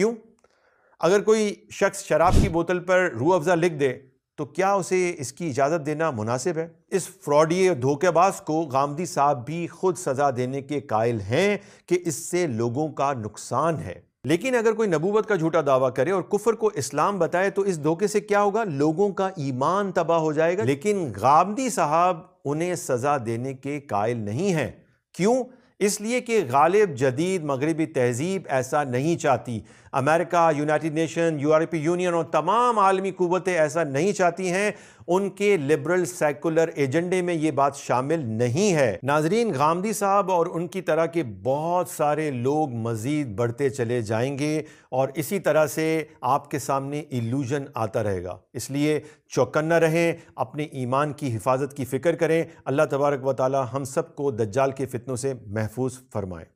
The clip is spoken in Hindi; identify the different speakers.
Speaker 1: क्यों अगर कोई शख्स शराब की बोतल पर रू अफजा लिख दे तो क्या उसे इसकी इजाज़त देना मुनासिब है इस फ्रॉडिय धोखेबाज को गांधी साहब भी खुद सज़ा देने के कायल हैं कि इससे लोगों का नुकसान है लेकिन अगर कोई नबूवत का झूठा दावा करे और कुफर को इस्लाम बताए तो इस धोखे से क्या होगा लोगों का ईमान तबाह हो जाएगा लेकिन गांधी साहब उन्हें सज़ा देने के कायल नहीं है क्यों इसलिए कि गालिब जदीद मगरबी तहजीब ऐसा नहीं चाहती America United Nation European Union और तमाम आलमी कुतें ऐसा नहीं चाहती हैं उनके लिबरल सेकुलर एजेंडे में ये बात शामिल नहीं है नाजरीन गांधी साहब और उनकी तरह के बहुत सारे लोग मज़ीद बढ़ते चले जाएंगे और इसी तरह से आपके सामने इल्यूजन आता रहेगा इसलिए चौकन्ना रहें अपने ईमान की हिफाजत की फ़िक्र करें अल्लाह तबारक व हम सब को दज्जाल के फितनों से महफ महफूज फरमाए